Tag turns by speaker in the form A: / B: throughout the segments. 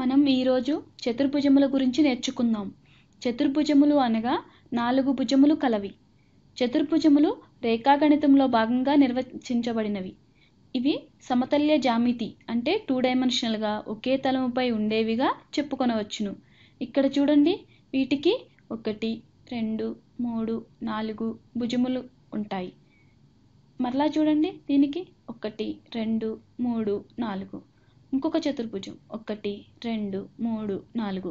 A: మనం ఈరోజు చతుర్భుజముల గురించి నేర్చుకుందాం చతుర్భుజములు అనగా నాలుగు భుజములు కలవి చతుర్భుజములు రేఖాగణితంలో భాగంగా నిర్వచించబడినవి ఇవి సమతల్య జామితి అంటే టూ డైమెన్షనల్గా ఒకే తలముపై ఉండేవిగా చెప్పుకొనవచ్చును ఇక్కడ చూడండి వీటికి ఒకటి రెండు మూడు నాలుగు భుజములు ఉంటాయి మరలా చూడండి దీనికి ఒకటి రెండు మూడు నాలుగు ఇంకొక చతుర్భుజం ఒకటి రెండు మూడు నాలుగు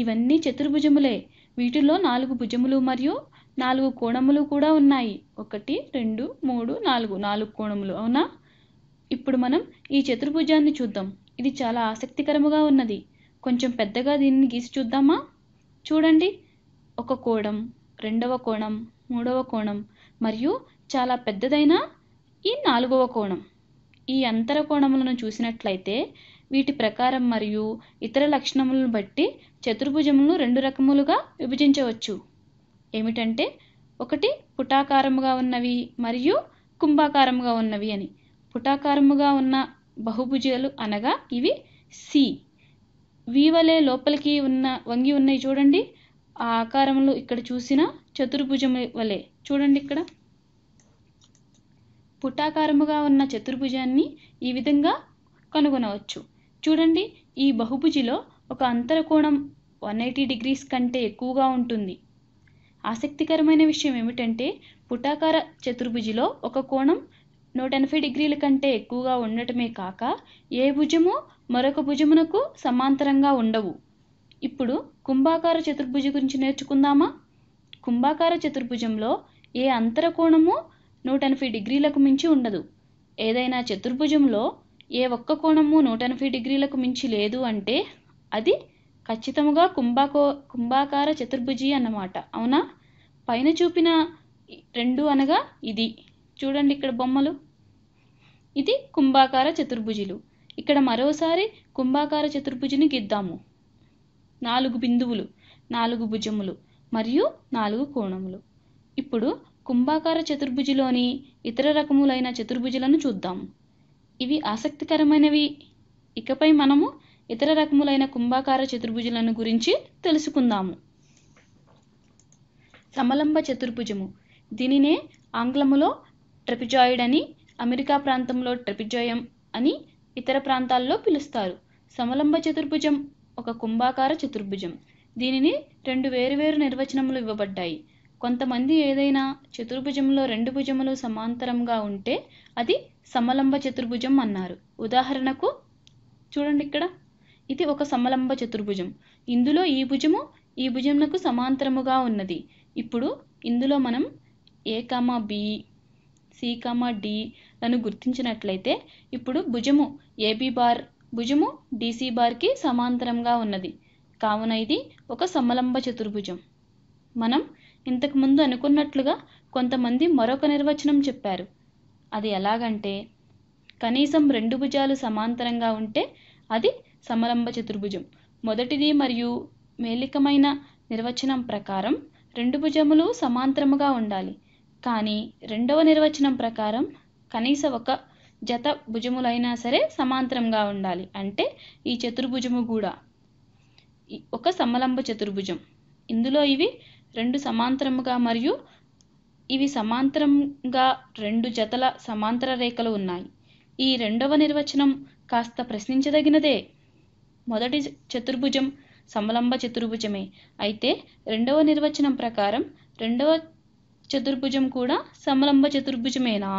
A: ఇవన్నీ చతుర్భుజములే వీటిలో నాలుగు భుజములు మరియు నాలుగు కోణములు కూడా ఉన్నాయి ఒకటి రెండు మూడు నాలుగు నాలుగు కోణములు అవునా ఇప్పుడు మనం ఈ చతుర్భుజాన్ని చూద్దాం ఇది చాలా ఆసక్తికరముగా ఉన్నది కొంచెం పెద్దగా దీన్ని గీసి చూద్దామా చూడండి ఒక కోణం రెండవ కోణం మూడవ కోణం మరియు చాలా పెద్దదైన ఈ నాలుగవ కోణం ఈ అంతర కోణములను చూసినట్లయితే వీటి ప్రకారం మరియు ఇతర లక్షణములను బట్టి చతుర్భుజములను రెండు రకములుగా విభజించవచ్చు ఏమిటంటే ఒకటి పుటాకారముగా ఉన్నవి మరియు కుంభాకారముగా ఉన్నవి అని పుటాకారముగా ఉన్న బహుభుజాలు అనగా ఇవి సి వీవలే లోపలికి ఉన్న వంగి ఉన్నాయి చూడండి ఆ ఆకారములు ఇక్కడ చూసిన చతుర్భుజము వలె చూడండి ఇక్కడ పుటాకారముగా ఉన్న చతుర్భుజాన్ని ఈ విధంగా కనుగొనవచ్చు చూడండి ఈ బహుభుజిలో ఒక అంతరకోణం వన్ ఎయిటీ డిగ్రీస్ కంటే ఎక్కువగా ఉంటుంది ఆసక్తికరమైన విషయం ఏమిటంటే పుటాకార చతుర్భుజిలో ఒక కోణం నూట ఎనభై డిగ్రీల కంటే ఎక్కువగా ఉండటమే కాక ఏ భుజము మరొక భుజమునకు సమాంతరంగా ఉండవు ఇప్పుడు కుంభాకార చతుర్భుజి గురించి నేర్చుకుందామా కుంభాకార చతుర్భుజంలో ఏ అంతరకోణము నూట ఎనభై డిగ్రీలకు మించి ఉండదు ఏదైనా చతుర్భుజంలో ఏ ఒక్క కోణము నూట ఎనభై డిగ్రీలకు మించి లేదు అంటే అది ఖచ్చితముగా కుంభాకో కుంభాకార చతుర్భుజి అన్నమాట అవునా పైన చూపిన రెండు అనగా ఇది చూడండి ఇక్కడ బొమ్మలు ఇది కుంభాకార చతుర్భుజులు ఇక్కడ మరోసారి కుంభాకార చతుర్భుజిని గిద్దాము నాలుగు బిందువులు నాలుగు భుజములు మరియు నాలుగు కోణములు ఇప్పుడు కుంభాకార చతుర్భుజిలోని ఇతర రకములైన చతుర్భుజులను చూద్దాం ఇవి ఆసక్తికరమైనవి ఇకపై మనము ఇతర రకములైన కుంభాకార చతుర్భుజులను గురించి తెలుసుకుందాము సమలంబ చతుర్భుజము దీనినే ఆంగ్లములో ట్రెపిజాయిడ్ అని అమెరికా ప్రాంతంలో ట్రెపిజాయం అని ఇతర ప్రాంతాల్లో పిలుస్తారు సమలంబ చతుర్భుజం ఒక కుంభాకార చతుర్భుజం దీనిని రెండు వేరువేరు నిర్వచనములు ఇవ్వబడ్డాయి కొంతమంది ఏదైనా చతుర్భుజంలో రెండు భుజములు సమాంతరంగా ఉంటే అది సమలంబ చతుర్భుజం అన్నారు ఉదాహరణకు చూడండి ఇక్కడ ఇది ఒక సమలంబ చతుర్భుజం ఇందులో ఈ భుజము ఈ భుజమునకు సమాంతరముగా ఉన్నది ఇప్పుడు ఇందులో మనం A comma B C comma డి లను గుర్తించినట్లయితే ఇప్పుడు భుజము ఏబి బార్ భుజము డిసి బార్కి సమాంతరంగా ఉన్నది కావున ఇది ఒక సమలంబ చతుర్భుజం మనం ఇంతకుముందు అనుకున్నట్లుగా కొంతమంది మరొక నిర్వచనం చెప్పారు అది ఎలాగంటే కనీసం రెండు భుజాలు సమాంతరంగా ఉంటే అది సమలంబ చతుర్భుజం మొదటిది మరియు మేలికమైన నిర్వచనం ప్రకారం రెండు భుజములు సమాంతరముగా ఉండాలి కానీ రెండవ నిర్వచనం ప్రకారం కనీస ఒక జత భుజములైనా సరే సమాంతరంగా ఉండాలి అంటే ఈ చతుర్భుజము కూడా ఒక సమలంబ చతుర్భుజం ఇందులో ఇవి రెండు సమాంతరముగా మరియు ఇవి సమాంతరంగా రెండు జతల సమాంతర రేఖలు ఉన్నాయి ఈ రెండవ నిర్వచనం కాస్త ప్రశ్నించదగినదే మొదటి చతుర్భుజం సమలంబ చతుర్భుజమే అయితే రెండవ నిర్వచనం ప్రకారం రెండవ చతుర్భుజం కూడా సమలంబ చతుర్భుజమేనా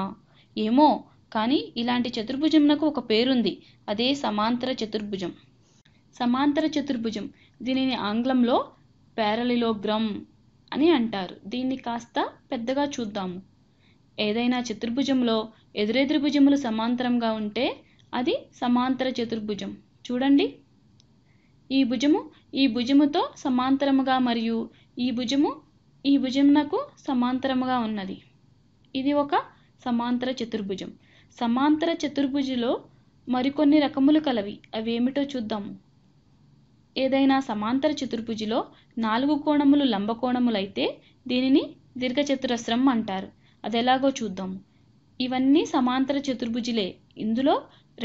A: ఏమో కానీ ఇలాంటి చతుర్భుజంనకు ఒక పేరుంది అదే సమాంతర చతుర్భుజం సమాంతర చతుర్భుజం దీనిని ఆంగ్లంలో ప్యారలిలోగ్రమ్ అని అంటారు దీన్ని కాస్త పెద్దగా చూద్దాము ఏదైనా చతుర్భుజంలో ఎదురెదురు భుజములు సమాంతరంగా ఉంటే అది సమాంతర చతుర్భుజం చూడండి ఈ భుజము ఈ భుజముతో సమాంతరముగా మరియు ఈ భుజము ఈ భుజమునకు సమాంతరముగా ఉన్నది ఇది ఒక సమాంతర చతుర్భుజం సమాంతర చతుర్భుజిలో మరికొన్ని రకములు కలవి అవి ఏమిటో చూద్దాము ఏదైనా సమాంతర చతుర్భుజిలో నాలుగు కోణములు లంబకోణములైతే దీనిని దీర్ఘచతురస్రం అంటారు అది ఎలాగో చూద్దాము ఇవన్నీ సమాంతర చతుర్భుజిలే ఇందులో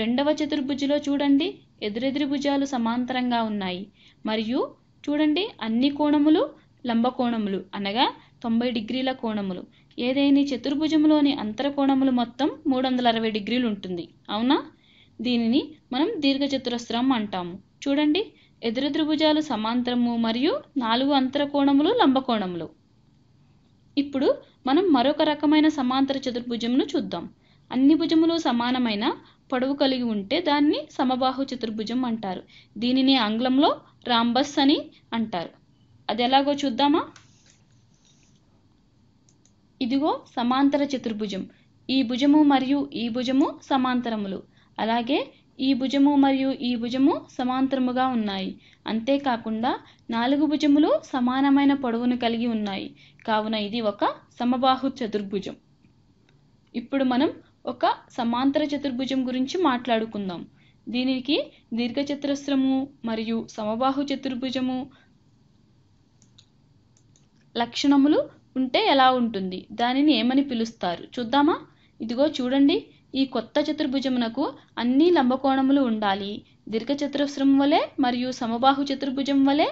A: రెండవ చతుర్భుజిలో చూడండి ఎదురెదురు భుజాలు సమాంతరంగా ఉన్నాయి మరియు చూడండి అన్ని కోణములు లంబకోణములు అనగా తొంభై డిగ్రీల కోణములు ఏదైనా చతుర్భుజంలోని కోణములు మొత్తం మూడు వందల అరవై డిగ్రీలు ఉంటుంది అవునా దీనిని మనం దీర్ఘచతురస్రం అంటాము చూడండి త్రిభుజాలు సమాంతరము మరియు నాలుగు అంతరకోణములు లంబకోణములు ఇప్పుడు మనం మరొక రకమైన సమాంతర చతుర్భుజమును చూద్దాం అన్ని భుజములు సమానమైన పొడవు కలిగి ఉంటే దాన్ని సమబాహు చతుర్భుజం అంటారు దీనిని ఆంగ్లంలో రాంబస్ అని అంటారు అది ఎలాగో చూద్దామా ఇదిగో సమాంతర చతుర్భుజం ఈ భుజము మరియు ఈ భుజము సమాంతరములు అలాగే ఈ భుజము మరియు ఈ భుజము సమాంతరముగా ఉన్నాయి అంతేకాకుండా నాలుగు భుజములు సమానమైన పొడవును కలిగి ఉన్నాయి కావున ఇది ఒక సమబాహు చతుర్భుజం ఇప్పుడు మనం ఒక సమాంతర చతుర్భుజం గురించి మాట్లాడుకుందాం దీనికి దీర్ఘచతురస్రము మరియు సమబాహు చతుర్భుజము లక్షణములు ఉంటే ఎలా ఉంటుంది దానిని ఏమని పిలుస్తారు చూద్దామా ఇదిగో చూడండి ఈ కొత్త చతుర్భుజమునకు అన్ని లంబకోణములు ఉండాలి దీర్ఘచతురస్రం వలె మరియు సమబాహు చతుర్భుజం వలె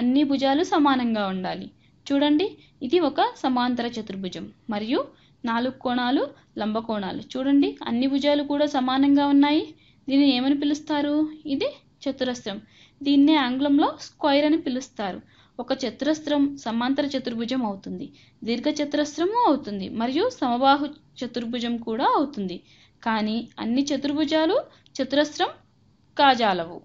A: అన్ని భుజాలు సమానంగా ఉండాలి చూడండి ఇది ఒక సమాంతర చతుర్భుజం మరియు నాలుగు కోణాలు లంబకోణాలు చూడండి అన్ని భుజాలు కూడా సమానంగా ఉన్నాయి దీన్ని ఏమని పిలుస్తారు ఇది చతురస్రం దీన్నే ఆంగ్లంలో స్క్వైర్ అని పిలుస్తారు ఒక చతురస్రం సమాంతర చతుర్భుజం అవుతుంది దీర్ఘ చతురస్రము అవుతుంది మరియు సమబాహు చతుర్భుజం కూడా అవుతుంది కానీ అన్ని చతుర్భుజాలు చతురస్రం కాజాలవు